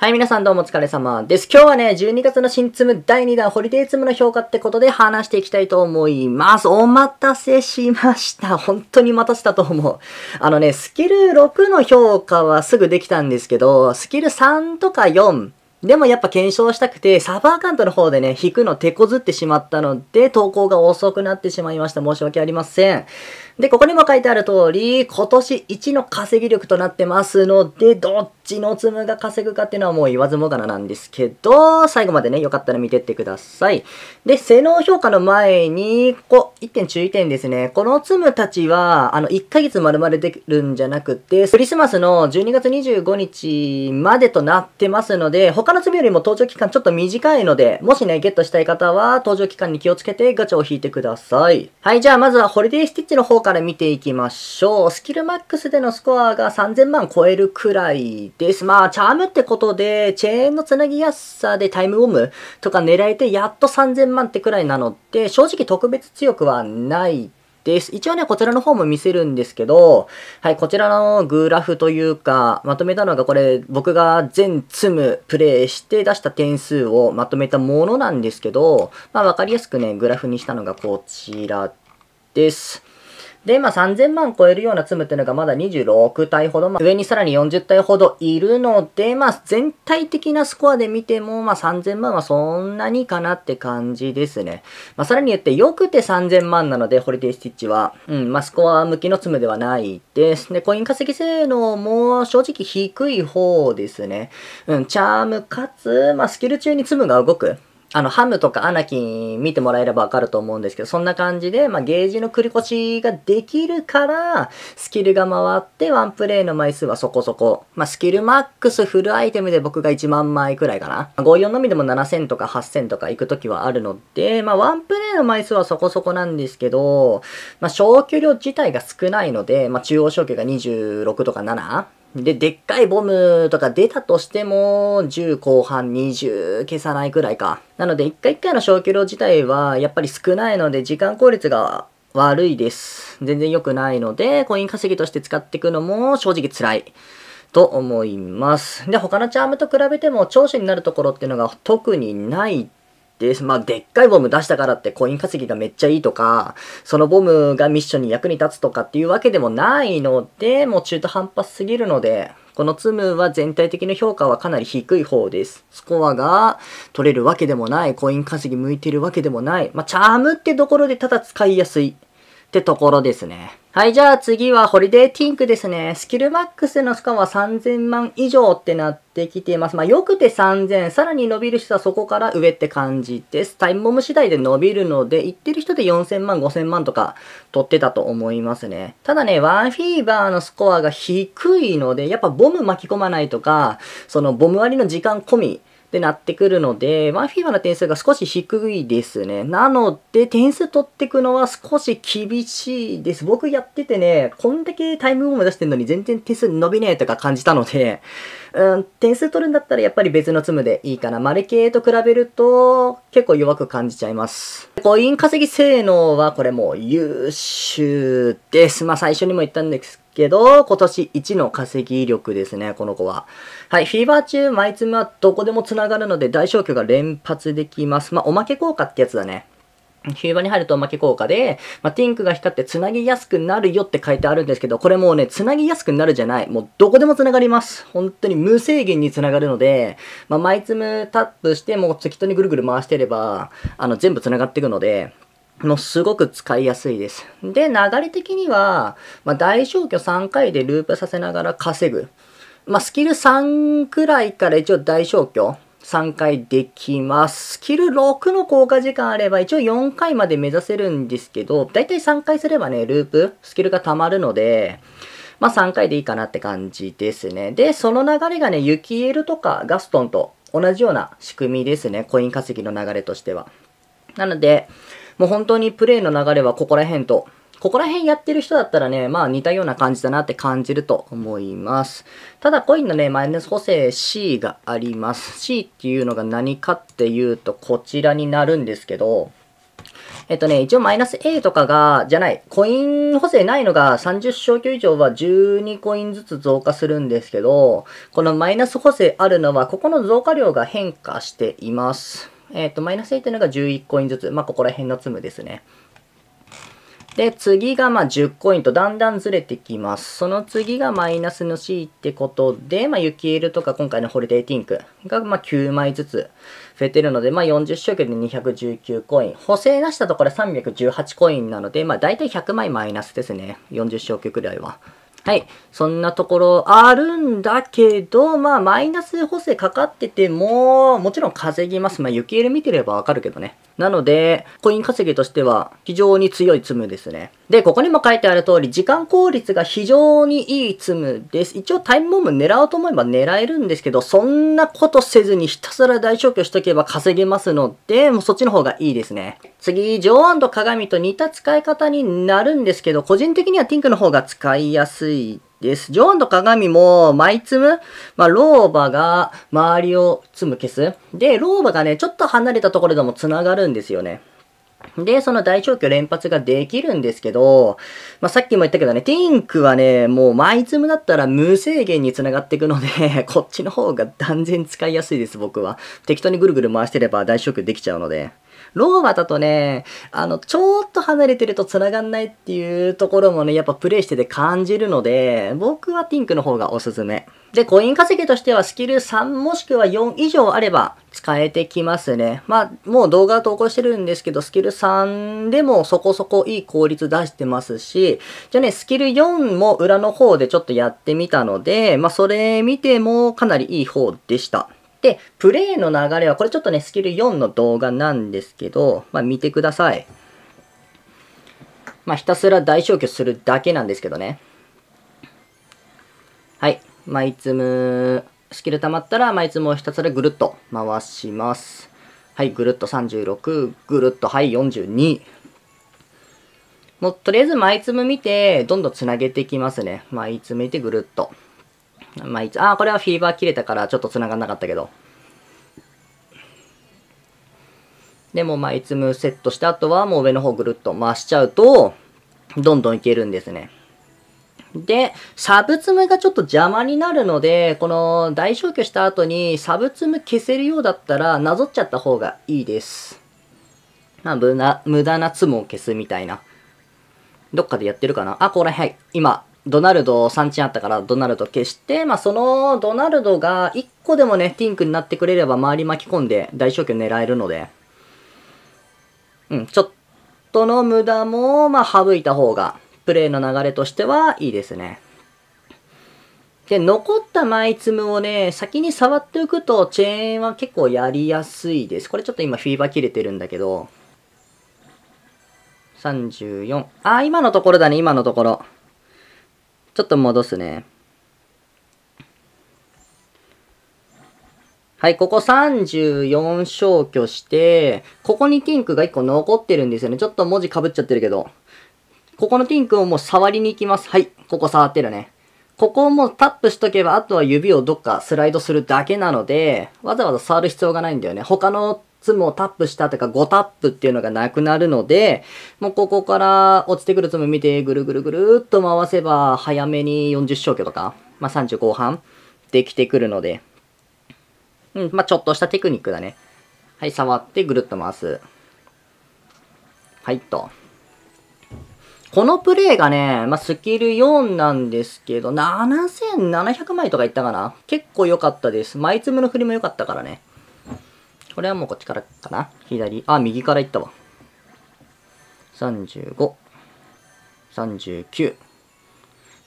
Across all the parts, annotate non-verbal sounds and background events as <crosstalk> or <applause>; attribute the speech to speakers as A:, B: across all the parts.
A: はい、皆さんどうもお疲れ様です。今日はね、12月の新ツム第2弾、ホリデーツムの評価ってことで話していきたいと思います。お待たせしました。本当に待たせたと思う。あのね、スキル6の評価はすぐできたんですけど、スキル3とか4、でもやっぱ検証したくて、サーバーアカウントの方でね、引くの手こずってしまったので、投稿が遅くなってしまいました。申し訳ありません。で、ここにも書いてある通り、今年1の稼ぎ力となってますので、どっちのツムが稼ぐかっていうのはもう言わずもがななんですけど、最後までね、よかったら見てってください。で、性能評価の前に、ここ、1点注意点ですね。このツムたちは、あの、1ヶ月丸々でるんじゃなくて、クリスマスの12月25日までとなってますので、他のつよりも登場期間ちょっと短いので、もしね、ゲットしたい方は、登場期間に気をつけてガチャを引いてください。はい、じゃあまずはホリデースティッチの方からから見ていきましょう。スキルマックスでのスコアが3000万超えるくらいです。まあ、チャームってことで、チェーンのつなぎやすさでタイムオムとか狙えて、やっと3000万ってくらいなので、正直特別強くはないです。一応ね、こちらの方も見せるんですけど、はい、こちらのグラフというか、まとめたのがこれ、僕が全積むプレイして出した点数をまとめたものなんですけど、まあ、わかりやすくね、グラフにしたのがこちらです。で、あ、3000万超えるようなツムっていうのがまだ26体ほど、まあ、上にさらに40体ほどいるので、まあ、全体的なスコアで見ても、まあ、3000万はそんなにかなって感じですね。まあ、さらに言って、よくて3000万なので、ホリデースティッチは、うん、まあ、スコア向きのツムではないです。で、コイン稼ぎ性能も正直低い方ですね。うん、チャームかつ、まあ、スキル中にツムが動く。あの、ハムとかアナキン見てもらえればわかると思うんですけど、そんな感じで、まあ、ゲージの繰り越しができるから、スキルが回ってワンプレイの枚数はそこそこ。まあ、スキルマックスフルアイテムで僕が1万枚くらいかな。54のみでも7000とか8000とか行くときはあるので、まあ、ワンプレイの枚数はそこそこなんですけど、まあ、消去量自体が少ないので、まあ、中央消去が26とか 7? で、でっかいボムとか出たとしても、10後半20消さないくらいか。なので、1回1回の小去量自体は、やっぱり少ないので、時間効率が悪いです。全然良くないので、コイン稼ぎとして使っていくのも正直辛い。と思います。で、他のチャームと比べても長所になるところっていうのが特にないです。まあ、でっかいボム出したからってコイン稼ぎがめっちゃいいとか、そのボムがミッションに役に立つとかっていうわけでもないので、もう中途半端すぎるので、このツムは全体的な評価はかなり低い方です。スコアが取れるわけでもない、コイン稼ぎ向いてるわけでもない、まあ、チャームってところでただ使いやすいってところですね。はい、じゃあ次はホリデーティンクですね。スキルマックスのスコアは3000万以上ってなってきています。まあ、よくて3000、さらに伸びる人はそこから上って感じです。タイムボム次第で伸びるので、行ってる人で4000万、5000万とか取ってたと思いますね。ただね、ワンフィーバーのスコアが低いので、やっぱボム巻き込まないとか、そのボム割りの時間込みってなってくるので、マンフィーバの点数が少し低いですね。なので、点数取ってくのは少し厳しいです。僕やっててね、こんだけタイムを目指してるのに全然点数伸びねえとか感じたので、うん、点数取るんだったらやっぱり別のツムでいいかな。マル系と比べると、結構弱く感じちゃいます。コイン稼ぎ性能はこれも優秀です。まあ、最初にも言ったんですけど、今年1の稼ぎ力ですね、この子は。はい、フィーバー中、マイツムはどこでも繋がるので、大消去が連発できます。まあ、おまけ効果ってやつだね。ヒューバに入るとおまけ効果で、まあ、ティンクが光って繋ぎやすくなるよって書いてあるんですけど、これもうね、繋ぎやすくなるじゃない。もうどこでも繋がります。本当に無制限に繋がるので、まあ、マイツムタップして、もう適当にぐるぐる回してれば、あの、全部繋がっていくので、もうすごく使いやすいです。で、流れ的には、まあ、大消去3回でループさせながら稼ぐ。まあ、スキル3くらいから一応大消去3回できます。スキル6の効果時間あれば一応4回まで目指せるんですけど、だいたい3回すればね、ループ、スキルが溜まるので、まあ3回でいいかなって感じですね。で、その流れがね、ユキエルとかガストンと同じような仕組みですね。コイン稼ぎの流れとしては。なので、もう本当にプレイの流れはここら辺と、ここら辺やってる人だったらね、まあ似たような感じだなって感じると思います。ただコインのね、マイナス補正 C があります。C っていうのが何かっていうと、こちらになるんですけど、えっとね、一応マイナス A とかが、じゃない、コイン補正ないのが30昇級以上は12コインずつ増加するんですけど、このマイナス補正あるのは、ここの増加量が変化しています。えっ、ー、と、マイナス8というのが11コインずつ。まあ、ここら辺の積むですね。で、次がまあ10コインとだんだんずれてきます。その次がマイナスの C ってことで、まあ、ユキエルとか今回のホリデーティンクがま9枚ずつ増えてるので、まあ、40周期で219コイン。補正出したところ318コインなので、まあ、大体100枚マイナスですね。40周期くらいは。はい。そんなところあるんだけど、まあ、マイナス補正かかってても、もちろん稼ぎます。まあ、雪入れ見てればわかるけどね。なので、コイン稼ぎとしては非常に強いツムですね。で、ここにも書いてある通り、時間効率が非常にいいツムです。一応タイムボム狙おうと思えば狙えるんですけど、そんなことせずにひたすら大消去しとけば稼げますので、もうそっちの方がいいですね。次、上王と鏡と似た使い方になるんですけど、個人的にはティンクの方が使いやすいです。ジョーンと鏡も、マイツムまあ、老婆が周りを積む消す。で、老婆がね、ちょっと離れたところでも繋がるんですよね。で、その大消去連発ができるんですけど、まあ、さっきも言ったけどね、ティンクはね、もうマイツムだったら無制限に繋がっていくので <laughs> こっちの方が断然使いやすいです、僕は。適当にぐるぐる回してれば大消去できちゃうので。ローマだとね、あの、ちょっと離れてると繋がんないっていうところもね、やっぱプレイしてて感じるので、僕はピンクの方がおすすめ。で、コイン稼ぎとしてはスキル3もしくは4以上あれば使えてきますね。まあ、もう動画投稿してるんですけど、スキル3でもそこそこいい効率出してますし、じゃあね、スキル4も裏の方でちょっとやってみたので、まあ、それ見てもかなりいい方でした。で、プレイの流れは、これちょっとね、スキル4の動画なんですけど、まあ、見てください。まあ、ひたすら大消去するだけなんですけどね。はい。まあ、いつスキル溜まったら、まあ、いつもひたすらぐるっと回します。はい、ぐるっと36、ぐるっと、はい、42。もう、とりあえず、毎粒見て、どんどんつなげていきますね。毎粒見て、ぐるっと。まあ、いつ、あ、これはフィーバー切れたからちょっと繋がんなかったけど。でもまあ、いつもセットして、あとはもう上の方ぐるっと回しちゃうと、どんどんいけるんですね。で、サブツムがちょっと邪魔になるので、この大消去した後にサブツム消せるようだったら、なぞっちゃった方がいいです。まあ、無駄なツムを消すみたいな。どっかでやってるかなあ、ここら辺、今、ドナルド3チンあったからドナルド消して、まあ、そのドナルドが1個でもね、ティンクになってくれれば周り巻き込んで大消去狙えるので、うん、ちょっとの無駄も、まあ、省いた方が、プレイの流れとしてはいいですね。で、残ったマイツムをね、先に触っておくと、チェーンは結構やりやすいです。これちょっと今フィーバー切れてるんだけど、34。あ、今のところだね、今のところ。ちょっと戻すね。はい、ここ34消去して、ここにティンクが1個残ってるんですよね。ちょっと文字被っちゃってるけど。ここのティンクをもう触りに行きます。はい、ここ触ってるね。ここをもうタップしとけば、あとは指をどっかスライドするだけなので、わざわざ触る必要がないんだよね。他のつもタップしたとうか5タップっていうのがなくなるので、もうここから落ちてくる粒見てぐるぐるぐるっと回せば早めに40消去とか、まあ、30後半できてくるので、うん、まあ、ちょっとしたテクニックだね。はい、触ってぐるっと回す。はいっと。このプレイがね、まあ、スキル4なんですけど、7700枚とかいったかな結構良かったです。マイツムの振りも良かったからね。これはもうこっちからかな左。あ、右から行ったわ。35。39。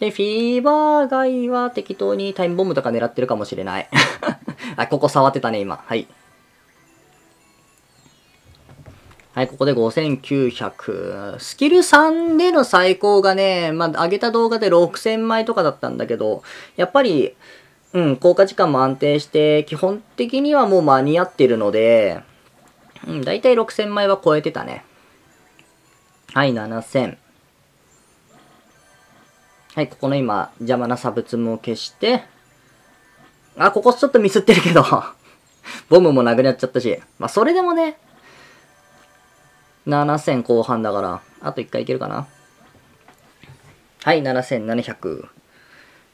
A: で、フィーバー街は適当にタイムボムとか狙ってるかもしれない。<laughs> あ、ここ触ってたね、今。はい。はい、ここで5900。スキル3での最高がね、まあ、上げた動画で6000枚とかだったんだけど、やっぱり、うん、効果時間も安定して、基本的にはもう間に合ってるので、うん、だいたい6000枚は超えてたね。はい、7000。はい、ここの今、邪魔な差物も消して、あ、ここちょっとミスってるけど <laughs> ボムもなくなっちゃったし、まあ、それでもね、7000後半だから、あと1回いけるかな。はい、7700。っ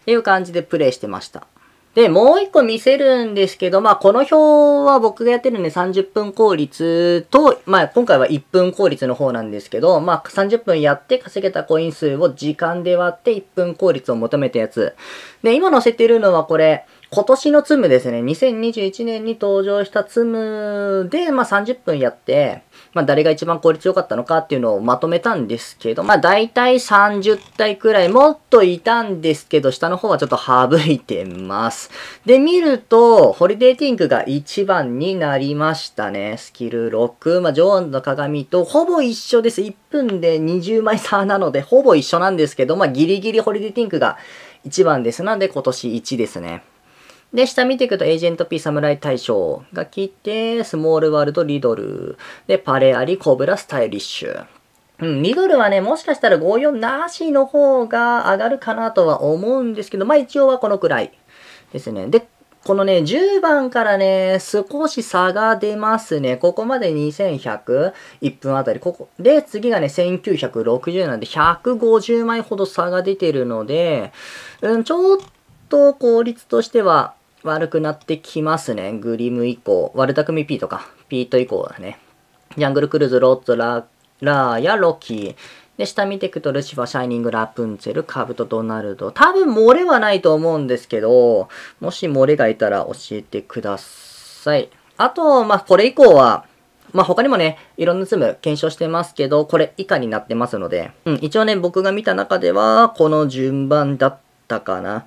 A: ていう感じでプレイしてました。で、もう一個見せるんですけど、まあ、この表は僕がやってるんで30分効率と、まあ、今回は1分効率の方なんですけど、まあ、30分やって稼げたコイン数を時間で割って1分効率を求めたやつ。で、今載せてるのはこれ、今年のツムですね。2021年に登場したツムで、まあ、30分やって、まあ、誰が一番効率良かったのかっていうのをまとめたんですけど、まあ、大体30体くらい、もっといたんですけど、下の方はちょっと省いてます。で、見ると、ホリデーティンクが1番になりましたね。スキル6、まあ、ーンの鏡とほぼ一緒です。1分で20枚差なので、ほぼ一緒なんですけど、まあ、ギリギリホリデーティンクが1番です。なんで今年1ですね。で、下見ていくと、エージェント P 侍大将が来て、スモールワールドリドル。で、パレアリ、コブラ、スタイリッシュ。うん、リドルはね、もしかしたら54なしの方が上がるかなとは思うんですけど、まあ一応はこのくらいですね。で、このね、10番からね、少し差が出ますね。ここまで2100、1分あたり。ここ。で、次がね、1960なんで、150枚ほど差が出てるので、うん、ちょっと効率としては、悪くなってきますね。グリム以降。ワルタクミピートか。ピート以降だね。ジャングルクルーズ、ロッツ、ララーやロキー。で、下見ていくと、ルシファー、シャイニング、ラプンツェル、カブト、ドナルド。多分漏れはないと思うんですけど、もし漏れがいたら教えてください。あと、まあ、これ以降は、まあ、他にもね、いろんなズーム検証してますけど、これ以下になってますので、うん、一応ね、僕が見た中では、この順番だったかな。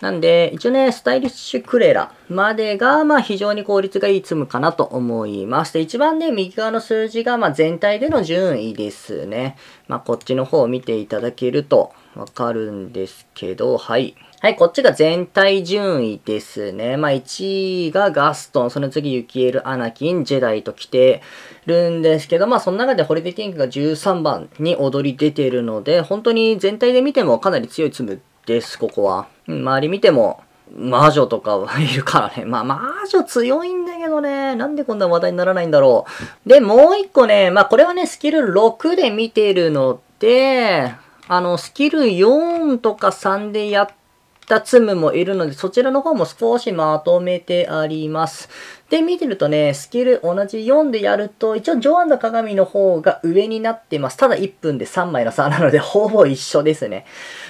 A: なんで、一応ね、スタイリッシュクレラまでが、まあ非常に効率がいい積むかなと思います。で、一番ね、右側の数字が、まあ全体での順位ですね。まあこっちの方を見ていただけるとわかるんですけど、はい。はい、こっちが全体順位ですね。まあ、1位がガストン、その次、ユキエル・アナキン、ジェダイと来てるんですけど、まあ、その中でホリディティンクが13番に躍り出てるので、本当に全体で見てもかなり強いムです、ここは。周り見ても、魔女とかはいるからね。まあ、魔女強いんだけどね。なんでこんな話題にならないんだろう。で、もう一個ね、まあ、これはね、スキル6で見てるので、あの、スキル4とか3でやったツムもいるので、そちらの方も少しまとめてあります。で、見てるとね、スキル同じ4でやると、一応ジョアンの鏡の方が上になってます。ただ1分で3枚の差なので、ほぼ一緒ですね。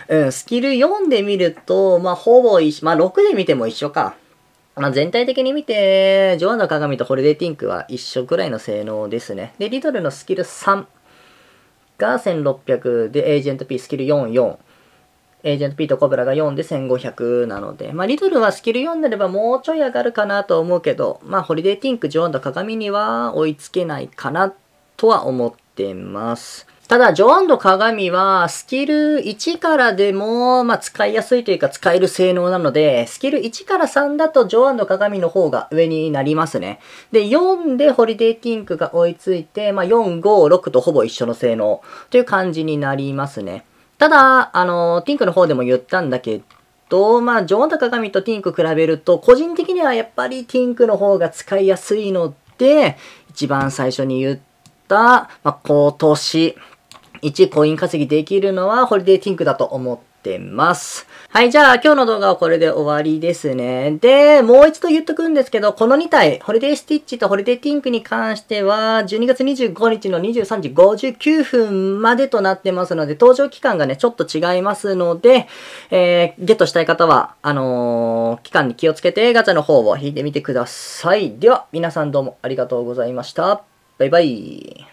A: うん、スキル4で見ると、まあ、ほぼ一緒、まあ、6で見ても一緒か。まあ、全体的に見て、ジョアンの鏡とホリデーティンクは一緒くらいの性能ですね。で、リトルのスキル3が1600で、エージェント P スキル44。エージェント P とコブラが4で1500なので、まあ、リトルはスキル4になればもうちょい上がるかなと思うけど、まあ、ホリデーティンク、ジョアンと鏡には追いつけないかなとは思ってます。ただ、ジョアンド鏡は、スキル1からでも、まあ、使いやすいというか、使える性能なので、スキル1から3だと、ジョアンド鏡の方が上になりますね。で、4でホリデーティンクが追いついて、まあ、4、5、6とほぼ一緒の性能という感じになりますね。ただ、あの、ティンクの方でも言ったんだけど、まあ、ジョン・タカガミとティンク比べると、個人的にはやっぱりティンクの方が使いやすいので、一番最初に言った、まあ、今年、1コイン稼ぎできるのはホリデーティンクだと思ってます。はい、じゃあ今日の動画はこれで終わりですね。で、もう一度言っとくんですけど、この2体、ホリデースティッチとホリデーティンクに関しては、12月25日の23時59分までとなってますので、登場期間がね、ちょっと違いますので、えー、ゲットしたい方は、あのー、期間に気をつけてガチャの方を引いてみてください。では、皆さんどうもありがとうございました。バイバイ。